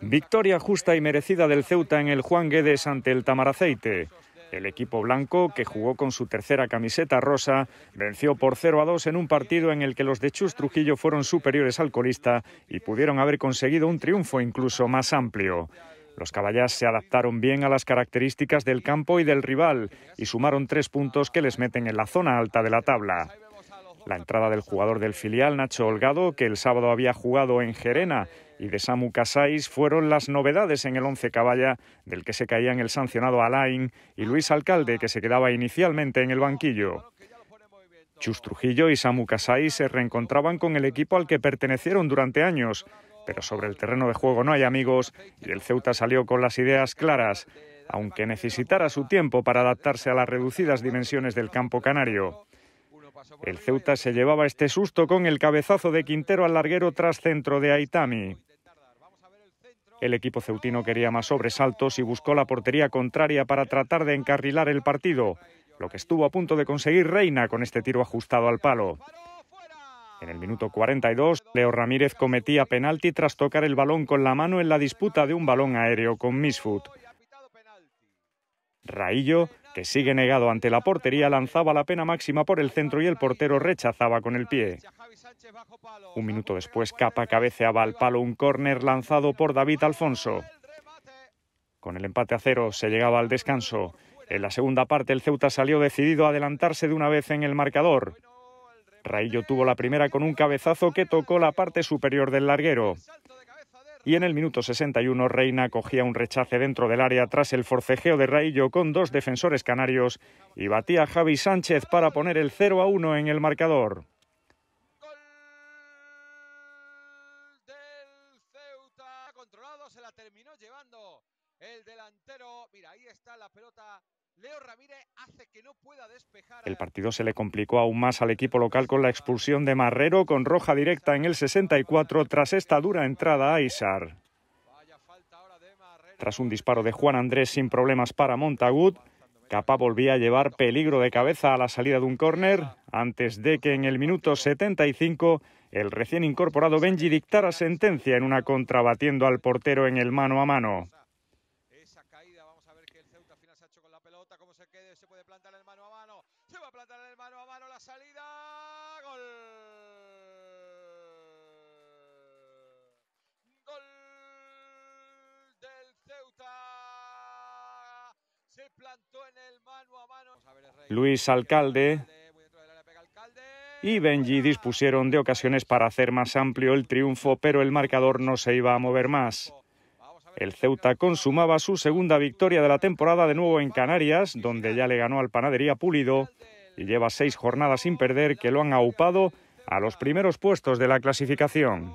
Victoria justa y merecida del Ceuta en el Juan Guedes ante el Tamaraceite. El equipo blanco, que jugó con su tercera camiseta rosa, venció por 0 a 2 en un partido en el que los de Chus Trujillo fueron superiores al colista y pudieron haber conseguido un triunfo incluso más amplio. Los caballas se adaptaron bien a las características del campo y del rival y sumaron tres puntos que les meten en la zona alta de la tabla. La entrada del jugador del filial, Nacho Holgado, que el sábado había jugado en Gerena y de Samu Casais fueron las novedades en el once caballa del que se caían el sancionado Alain y Luis Alcalde, que se quedaba inicialmente en el banquillo. Chus Trujillo y Samu Casais se reencontraban con el equipo al que pertenecieron durante años, pero sobre el terreno de juego no hay amigos y el Ceuta salió con las ideas claras, aunque necesitara su tiempo para adaptarse a las reducidas dimensiones del campo canario. El Ceuta se llevaba este susto con el cabezazo de Quintero al larguero tras centro de Aitami. El equipo ceutino quería más sobresaltos y buscó la portería contraria para tratar de encarrilar el partido, lo que estuvo a punto de conseguir Reina con este tiro ajustado al palo. En el minuto 42, Leo Ramírez cometía penalti tras tocar el balón con la mano en la disputa de un balón aéreo con Misfoot. Raillo que sigue negado ante la portería, lanzaba la pena máxima por el centro y el portero rechazaba con el pie. Un minuto después, Capa cabeceaba al palo un córner lanzado por David Alfonso. Con el empate a cero se llegaba al descanso. En la segunda parte, el Ceuta salió decidido a adelantarse de una vez en el marcador. Raillo tuvo la primera con un cabezazo que tocó la parte superior del larguero y en el minuto 61 Reina cogía un rechace dentro del área tras el forcejeo de Raillo con dos defensores canarios y batía a Javi Sánchez para poner el 0 a 1 en el marcador. Controlado se la terminó llevando el delantero. Mira, ahí está la pelota el partido se le complicó aún más al equipo local con la expulsión de Marrero con roja directa en el 64 tras esta dura entrada a Isar. Tras un disparo de Juan Andrés sin problemas para Montagut, Capa volvía a llevar peligro de cabeza a la salida de un córner antes de que en el minuto 75 el recién incorporado Benji dictara sentencia en una contrabatiendo al portero en el mano a mano. se puede plantar el mano a mano. Se va a plantar el mano a mano la salida. Gol. Gol del Ceuta. Se plantó en el mano a mano. Luis Alcalde y Benji dispusieron de ocasiones para hacer más amplio el triunfo, pero el marcador no se iba a mover más. El Ceuta consumaba su segunda victoria de la temporada de nuevo en Canarias, donde ya le ganó al Panadería Pulido y lleva seis jornadas sin perder que lo han aupado a los primeros puestos de la clasificación.